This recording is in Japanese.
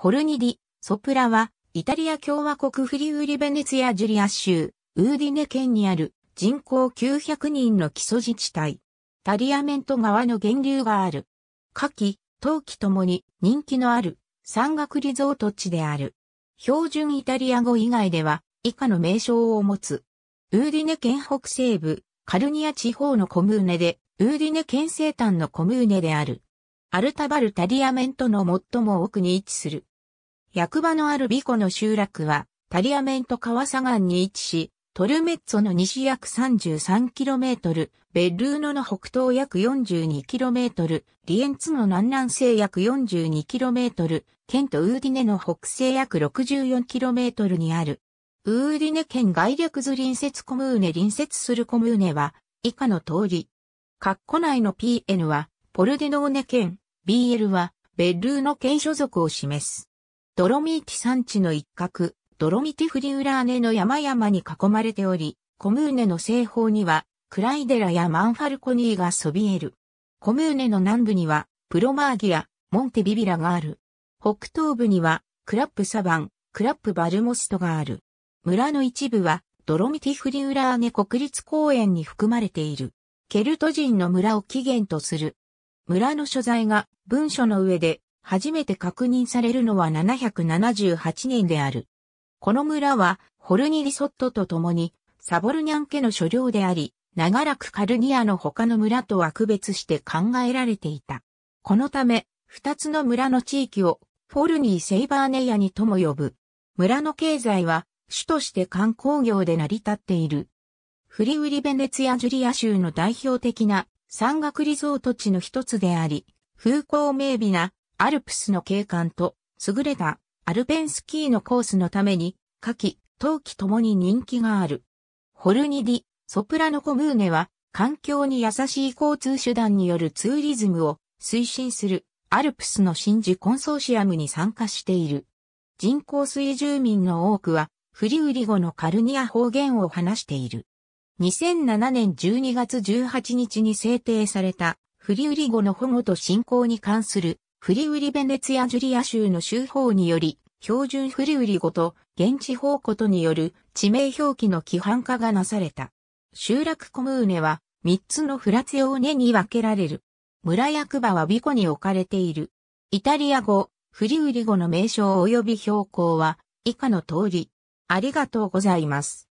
ホルニディ、ソプラは、イタリア共和国フリウリベネツィア・ジュリア州、ウーディネ県にある人口900人の基礎自治体。タリアメント川の源流がある。夏季、冬季ともに人気のある山岳リゾート地である。標準イタリア語以外では以下の名称を持つ。ウーディネ県北西部、カルニア地方のコムーネで、ウーディネ県西端のコムーネである。アルタバルタリアメントの最も奥に位置する。役場のあるビコの集落は、タリアメント川左岸に位置し、トルメッツォの西約 33km、ベッルーノの北東約 42km、リエンツの南南西約 42km、県とウーディネの北西約 64km にある。ウーディネ県外略図隣接コムーネ隣接するコムーネは、以下の通り。カッコ内の PN は、ポルデノーネ県、BL は、ベッルーノ県所属を示す。ドロミーティ山地の一角、ドロミティフリウラーネの山々に囲まれており、コムーネの西方には、クライデラやマンファルコニーがそびえる。コムーネの南部には、プロマーギア、モンテビビラがある。北東部には、クラップサバン、クラップバルモストがある。村の一部は、ドロミティフリウラーネ国立公園に含まれている。ケルト人の村を起源とする。村の所在が文書の上で初めて確認されるのは778年である。この村は、ホルニリソットと共に、サボルニャン家の所領であり、長らくカルニアの他の村とは区別して考えられていた。このため、二つの村の地域を、フォルニー・セイバーネイにとも呼ぶ。村の経済は、主として観光業で成り立っている。フリウリベネツヤ・ジュリア州の代表的な山岳リゾート地の一つであり、風光明媚なアルプスの景観と優れたアルペンスキーのコースのために、夏季、冬季ともに人気がある。ホルニディ、ソプラノコムーネは、環境に優しい交通手段によるツーリズムを推進するアルプスの真珠コンソーシアムに参加している。人口水住民の多くはフリウリ語のカルニア方言を話している。2007年12月18日に制定されたフリウリ語の保護と振興に関するフリウリベネツィア・ジュリア州の州法により、標準フリウリ語と現地法語とによる地名表記の規範化がなされた。集落コムーネは3つのフラツヨーネに分けられる。村役場はビコに置かれている。イタリア語、フリウリ語の名称及び標高は以下の通り。ありがとうございます。